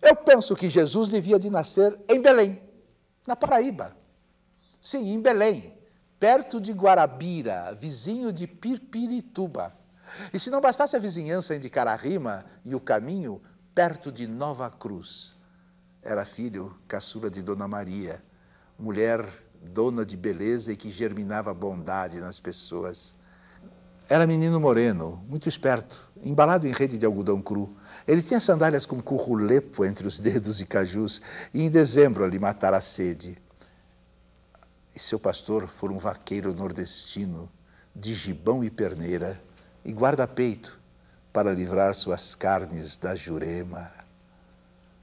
Eu penso que Jesus devia de nascer em Belém, na Paraíba. Sim, em Belém, perto de Guarabira, vizinho de Pirpirituba. E se não bastasse a vizinhança indicar a rima e o caminho, perto de Nova Cruz. Era filho caçula de Dona Maria, mulher dona de beleza e que germinava bondade nas pessoas. Era menino moreno, muito esperto, embalado em rede de algodão cru. Ele tinha sandálias com currulepo entre os dedos e cajus, e em dezembro ali matara a sede. E seu pastor fora um vaqueiro nordestino, de gibão e perneira, e guarda-peito, para livrar suas carnes da jurema.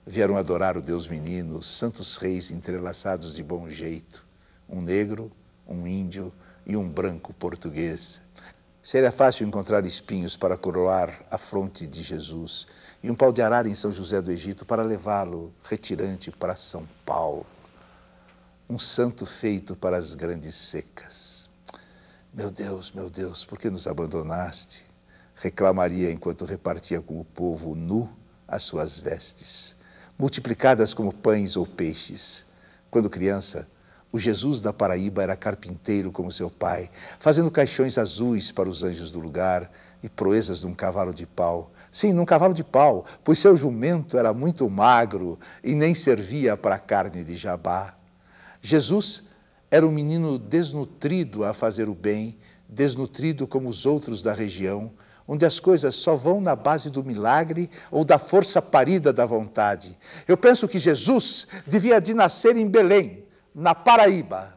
Vieram adorar o Deus menino, santos reis entrelaçados de bom jeito, um negro, um índio e um branco português. Seria fácil encontrar espinhos para coroar a fronte de Jesus e um pau de arara em São José do Egito para levá-lo retirante para São Paulo. Um santo feito para as grandes secas. Meu Deus, meu Deus, por que nos abandonaste? Reclamaria enquanto repartia com o povo nu as suas vestes, multiplicadas como pães ou peixes. Quando criança, o Jesus da Paraíba era carpinteiro como seu pai, fazendo caixões azuis para os anjos do lugar e proezas de um cavalo de pau. Sim, num cavalo de pau, pois seu jumento era muito magro e nem servia para carne de jabá. Jesus era um menino desnutrido a fazer o bem, desnutrido como os outros da região, onde as coisas só vão na base do milagre ou da força parida da vontade. Eu penso que Jesus devia de nascer em Belém, na Paraíba,